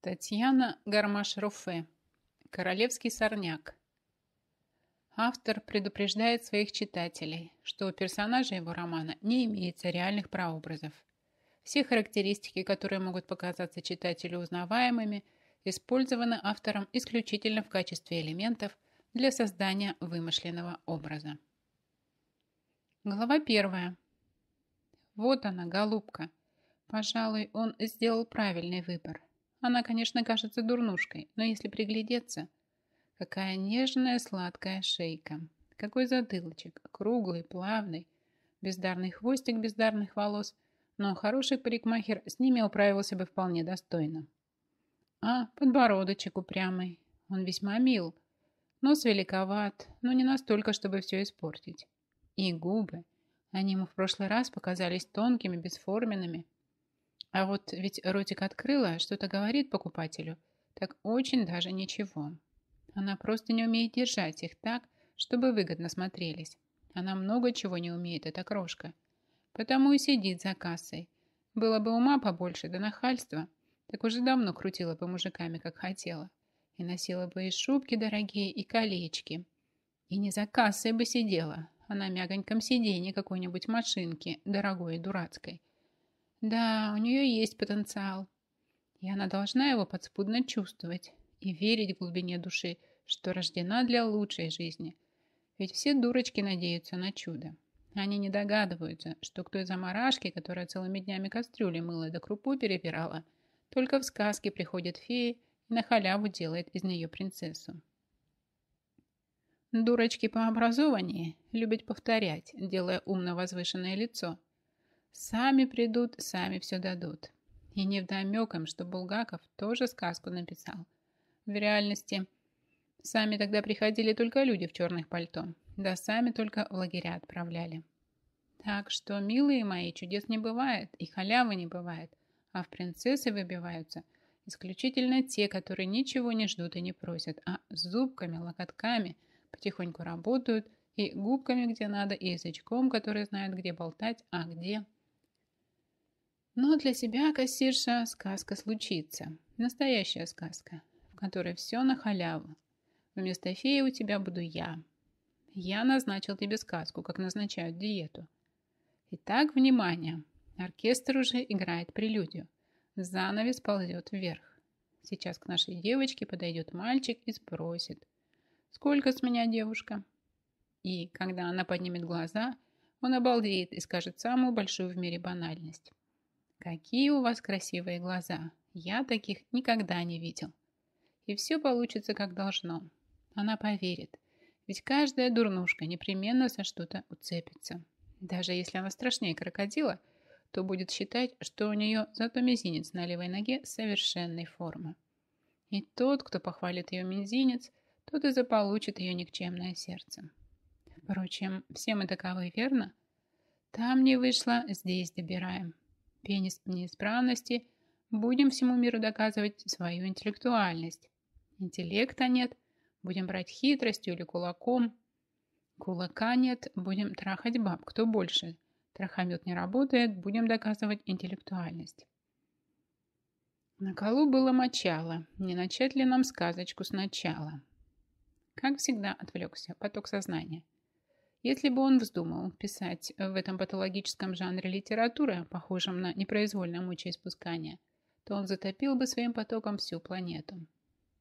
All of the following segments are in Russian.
Татьяна Гармаш-Руфе. Королевский сорняк. Автор предупреждает своих читателей, что у персонажа его романа не имеется реальных прообразов. Все характеристики, которые могут показаться читателю узнаваемыми, использованы автором исключительно в качестве элементов для создания вымышленного образа. Глава первая. Вот она, голубка. Пожалуй, он сделал правильный выбор. Она, конечно, кажется дурнушкой, но если приглядеться... Какая нежная сладкая шейка, какой затылочек, круглый, плавный, бездарный хвостик бездарных волос, но хороший парикмахер с ними управился бы вполне достойно. А подбородочек упрямый, он весьма мил, нос великоват, но не настолько, чтобы все испортить. И губы, они ему в прошлый раз показались тонкими, бесформенными, а вот ведь ротик открыла, что-то говорит покупателю. Так очень даже ничего. Она просто не умеет держать их так, чтобы выгодно смотрелись. Она много чего не умеет, эта крошка. Потому и сидит за кассой. Было бы ума побольше, да нахальства. Так уже давно крутила бы мужиками, как хотела. И носила бы и шубки дорогие, и колечки. И не за кассой бы сидела, а на мягоньком сиденье какой-нибудь машинки, дорогой и дурацкой. Да, у нее есть потенциал. И она должна его подспудно чувствовать и верить в глубине души, что рождена для лучшей жизни. Ведь все дурочки надеются на чудо. Они не догадываются, что к той заморашке, которая целыми днями кастрюли мыла да крупу перебирала, только в сказке приходит фея и на халяву делает из нее принцессу. Дурочки по образованию любят повторять, делая умно возвышенное лицо – Сами придут, сами все дадут. И не невдомеком, что Булгаков тоже сказку написал. В реальности сами тогда приходили только люди в черных пальто, да сами только в лагеря отправляли. Так что, милые мои, чудес не бывает и халявы не бывает, а в принцессы выбиваются исключительно те, которые ничего не ждут и не просят, а зубками, локотками потихоньку работают и губками, где надо, и язычком, который знает, где болтать, а где – но для тебя, кассирша, сказка случится. Настоящая сказка, в которой все на халяву. Вместо феи у тебя буду я. Я назначил тебе сказку, как назначают диету. Итак, внимание. Оркестр уже играет прелюдию. Занавес ползет вверх. Сейчас к нашей девочке подойдет мальчик и спросит. «Сколько с меня девушка?» И когда она поднимет глаза, он обалдеет и скажет самую большую в мире банальность. Какие у вас красивые глаза! Я таких никогда не видел. И все получится как должно. Она поверит. Ведь каждая дурнушка непременно за что-то уцепится. Даже если она страшнее крокодила, то будет считать, что у нее зато мизинец на левой ноге совершенной формы. И тот, кто похвалит ее мизинец, тот и заполучит ее никчемное сердце. Впрочем, все мы таковы, верно? Там не вышло, здесь добираем пенис неисправности, будем всему миру доказывать свою интеллектуальность. Интеллекта нет, будем брать хитростью или кулаком. Кулака нет, будем трахать баб, кто больше. Трахомет не работает, будем доказывать интеллектуальность. На колу было мочало, не начать ли нам сказочку сначала. Как всегда отвлекся поток сознания – если бы он вздумал писать э, в этом патологическом жанре литературы, похожем на непроизвольное мучеиспускание, то он затопил бы своим потоком всю планету.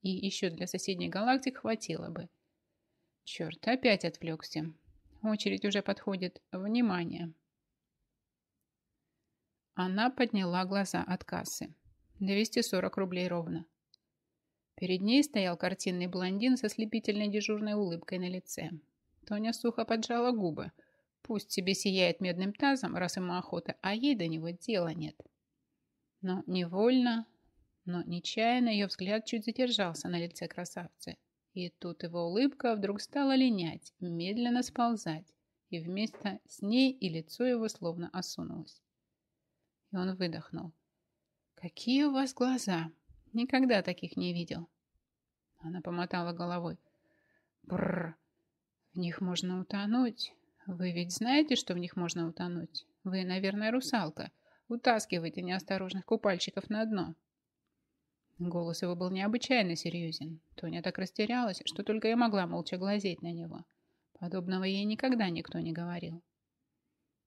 И еще для соседних галактик хватило бы. Черт, опять отвлекся. Очередь уже подходит. Внимание! Она подняла глаза от кассы. 240 рублей ровно. Перед ней стоял картинный блондин со слепительной дежурной улыбкой на лице. Тоня сухо поджала губы. Пусть себе сияет медным тазом, раз ему охота, а ей до него дела нет. Но невольно, но нечаянно ее взгляд чуть задержался на лице красавца, И тут его улыбка вдруг стала линять, медленно сползать, и вместо с ней и лицо его словно осунулось. И он выдохнул. «Какие у вас глаза! Никогда таких не видел!» Она помотала головой. «Бррр! В них можно утонуть. Вы ведь знаете, что в них можно утонуть? Вы, наверное, русалка. Утаскивайте неосторожных купальщиков на дно. Голос его был необычайно серьезен. Тоня так растерялась, что только и могла молча глазеть на него. Подобного ей никогда никто не говорил.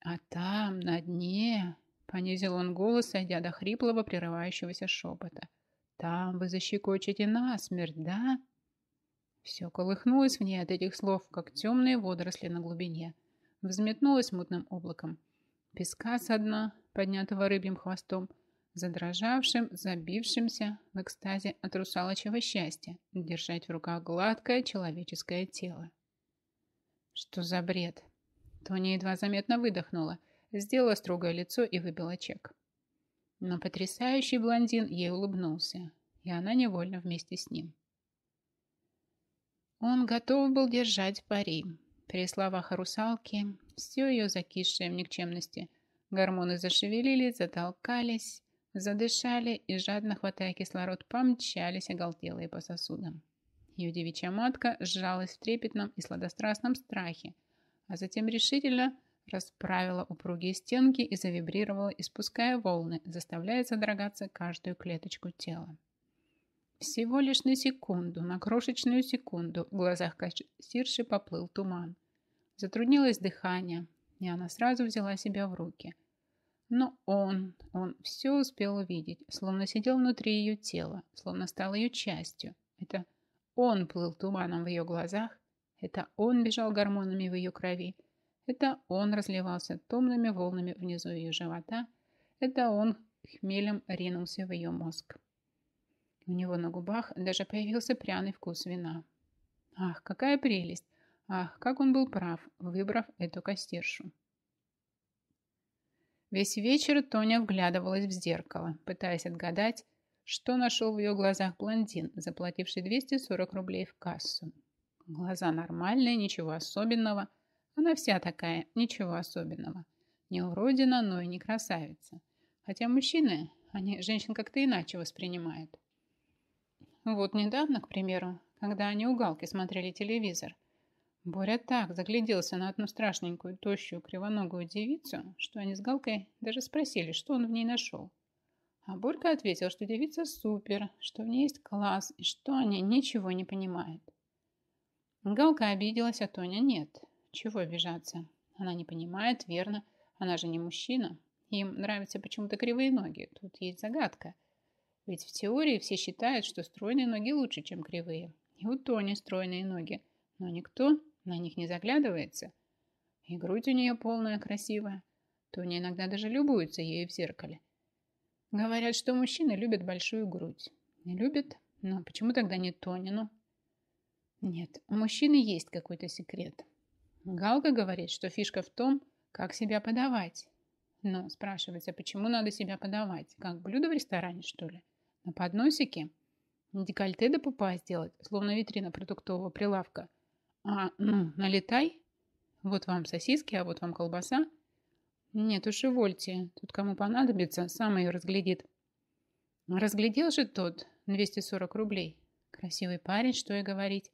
«А там, на дне...» — понизил он голос, сойдя до хриплого, прерывающегося шепота. «Там вы защекочете насмерть, да?» Все колыхнулось в ней от этих слов, как темные водоросли на глубине. Взметнулось мутным облаком. Песка со дна, поднятого рыбьим хвостом, задрожавшим, забившимся в экстазе от русалочьего счастья, держать в руках гладкое человеческое тело. Что за бред? Тони едва заметно выдохнула, сделала строгое лицо и выбила чек. Но потрясающий блондин ей улыбнулся, и она невольно вместе с ним. Он готов был держать пари. При словах о все ее закисшее в никчемности. Гормоны зашевелились, затолкались, задышали и, жадно хватая кислород, помчались оголтелые по сосудам. Ее девичья матка сжалась в трепетном и сладострастном страхе, а затем решительно расправила упругие стенки и завибрировала, испуская волны, заставляя содрогаться каждую клеточку тела. Всего лишь на секунду, на крошечную секунду в глазах кассирши поплыл туман. Затруднилось дыхание, и она сразу взяла себя в руки. Но он, он все успел увидеть, словно сидел внутри ее тела, словно стал ее частью. Это он плыл туманом в ее глазах, это он бежал гормонами в ее крови, это он разливался томными волнами внизу ее живота, это он хмелем ринулся в ее мозг. У него на губах даже появился пряный вкус вина. Ах, какая прелесть! Ах, как он был прав, выбрав эту костершу. Весь вечер Тоня вглядывалась в зеркало, пытаясь отгадать, что нашел в ее глазах блондин, заплативший 240 рублей в кассу. Глаза нормальные, ничего особенного. Она вся такая, ничего особенного. Не уродина, но и не красавица. Хотя мужчины, они женщин как-то иначе воспринимают. Вот недавно, к примеру, когда они у Галки смотрели телевизор, Боря так загляделся на одну страшненькую, тощую, кривоногую девицу, что они с Галкой даже спросили, что он в ней нашел. А Борька ответил, что девица супер, что в ней есть класс и что они ничего не понимают. Галка обиделась, а Тоня нет. Чего обижаться? Она не понимает, верно. Она же не мужчина. Им нравятся почему-то кривые ноги. Тут есть загадка. Ведь в теории все считают, что стройные ноги лучше, чем кривые. И у Тони стройные ноги. Но никто на них не заглядывается. И грудь у нее полная, красивая. Тони иногда даже любуется ею в зеркале. Говорят, что мужчины любят большую грудь. Не любят? Но почему тогда не Тонину? Нет, у мужчины есть какой-то секрет. Галка говорит, что фишка в том, как себя подавать. Но спрашивается, почему надо себя подавать? Как блюдо в ресторане, что ли? На подносике декольте до пупа сделать, словно витрина продуктового прилавка. А, ну, налетай. Вот вам сосиски, а вот вам колбаса. Нет уж и вольте, тут кому понадобится, сам ее разглядит. Разглядел же тот 240 рублей. Красивый парень, что и говорить.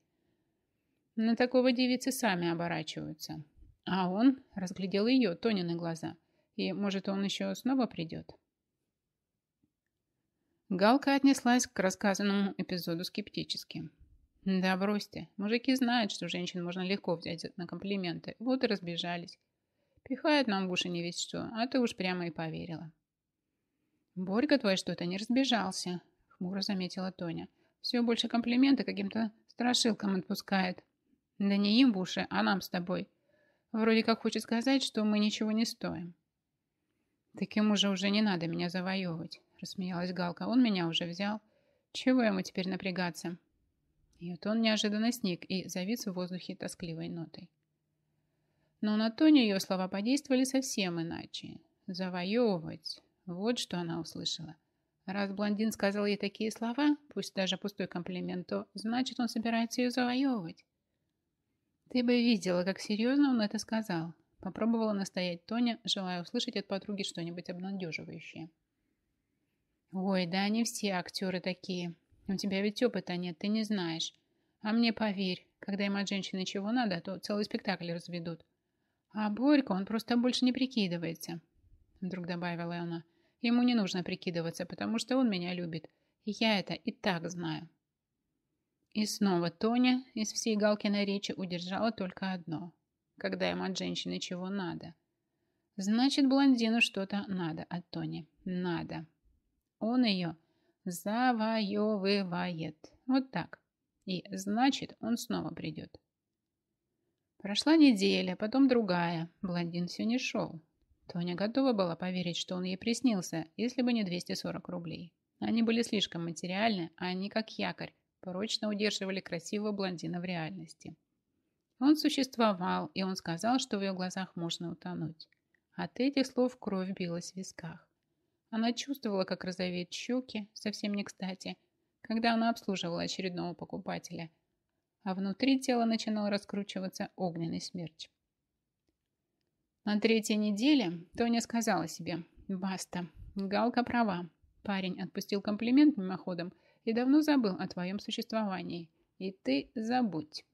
На такого девицы сами оборачиваются. А он разглядел ее, Тонины глаза. И, может, он еще снова придет. Галка отнеслась к рассказанному эпизоду скептически. «Да бросьте, мужики знают, что женщин можно легко взять на комплименты, вот и разбежались. Пихают нам в уши не весь что, а ты уж прямо и поверила». «Борька твой что-то не разбежался», — хмуро заметила Тоня. «Все больше комплименты каким-то страшилкам отпускает. Да не им в уши, а нам с тобой. Вроде как хочет сказать, что мы ничего не стоим». «Так ему же уже не надо меня завоевывать рассмеялась Галка. Он меня уже взял. Чего ему теперь напрягаться? И вот он неожиданно сник и завис в воздухе тоскливой нотой. Но на Тоне ее слова подействовали совсем иначе. «Завоевывать». Вот что она услышала. Раз блондин сказал ей такие слова, пусть даже пустой комплимент, то значит, он собирается ее завоевывать. Ты бы видела, как серьезно он это сказал. Попробовала настоять Тоня, желая услышать от подруги что-нибудь обнадеживающее. Ой, да они все актеры такие. У тебя ведь опыта нет, ты не знаешь. А мне поверь, когда им от женщины чего надо, то целый спектакль разведут. А Борька, он просто больше не прикидывается. Вдруг добавила она. Ему не нужно прикидываться, потому что он меня любит. И я это и так знаю. И снова Тоня из всей Галкиной речи удержала только одно. Когда им от женщины чего надо. Значит, блондину что-то надо от Тони. Надо. Он ее завоевывает. Вот так. И значит, он снова придет. Прошла неделя, потом другая. Блондин все не шел. Тоня готова была поверить, что он ей приснился, если бы не 240 рублей. Они были слишком материальны, а они, как якорь, прочно удерживали красивого блондина в реальности. Он существовал, и он сказал, что в ее глазах можно утонуть. От этих слов кровь билась в висках. Она чувствовала, как розовеют щеки, совсем не кстати, когда она обслуживала очередного покупателя, а внутри тела начинал раскручиваться огненный смерч. На третьей неделе Тоня сказала себе «Баста, Галка права, парень отпустил комплимент мимоходом и давно забыл о твоем существовании, и ты забудь».